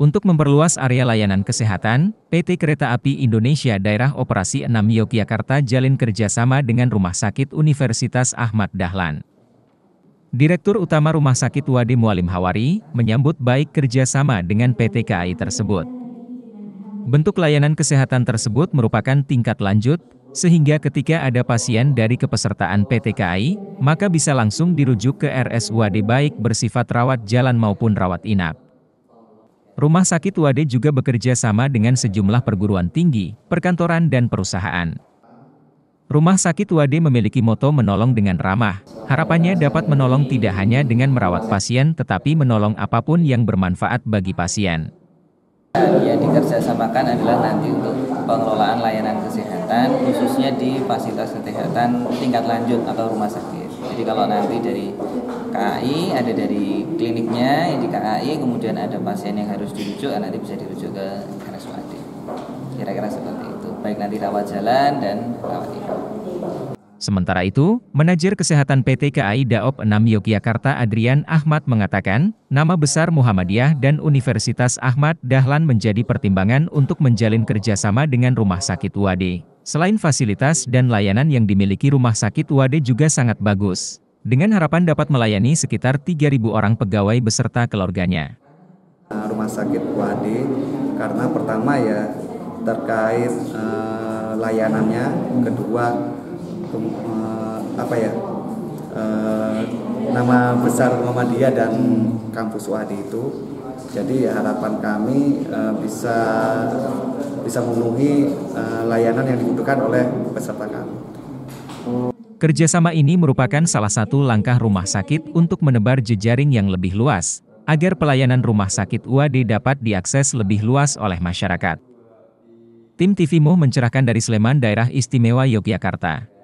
Untuk memperluas area layanan kesehatan, PT Kereta Api Indonesia Daerah Operasi 6 Yogyakarta jalin kerjasama dengan Rumah Sakit Universitas Ahmad Dahlan. Direktur Utama Rumah Sakit Wadi Mualim Hawari menyambut baik kerjasama dengan PT KAI tersebut. Bentuk layanan kesehatan tersebut merupakan tingkat lanjut, sehingga ketika ada pasien dari kepesertaan PT KAI, maka bisa langsung dirujuk ke RS Wadi baik bersifat rawat jalan maupun rawat inap. Rumah Sakit Wade juga bekerja sama dengan sejumlah perguruan tinggi, perkantoran dan perusahaan. Rumah Sakit Wade memiliki moto menolong dengan ramah. Harapannya dapat menolong tidak hanya dengan merawat pasien tetapi menolong apapun yang bermanfaat bagi pasien. Yang dikerjasamakan adalah nanti untuk pengelolaan layanan kesehatan, khususnya di fasilitas kesehatan tingkat lanjut atau rumah sakit. Jadi kalau nanti dari KAI ada dari kliniknya yang di KAI kemudian ada pasien yang harus dirujuk nanti bisa dirujuk ke RSUAD kira-kira seperti itu baik nanti rawat jalan dan rawat inap Sementara itu, Manajer Kesehatan PT KAI Daop 6 Yogyakarta Adrian Ahmad mengatakan, nama besar Muhammadiyah dan Universitas Ahmad Dahlan menjadi pertimbangan untuk menjalin kerjasama dengan Rumah Sakit UAD. Selain fasilitas dan layanan yang dimiliki Rumah Sakit UAD juga sangat bagus dengan harapan dapat melayani sekitar 3.000 orang pegawai beserta keluarganya. Nah, rumah sakit Wadi karena pertama ya terkait eh, layanannya, kedua ke, eh, apa ya eh, nama besar Muhammadiyah dan kampus Wadi itu. Jadi ya, harapan kami eh, bisa bisa memenuhi eh, layanan yang dibutuhkan oleh peserta kami. Kerjasama ini merupakan salah satu langkah rumah sakit untuk menebar jejaring yang lebih luas, agar pelayanan rumah sakit UAD dapat diakses lebih luas oleh masyarakat. Tim TVMU mencerahkan dari Sleman Daerah Istimewa Yogyakarta.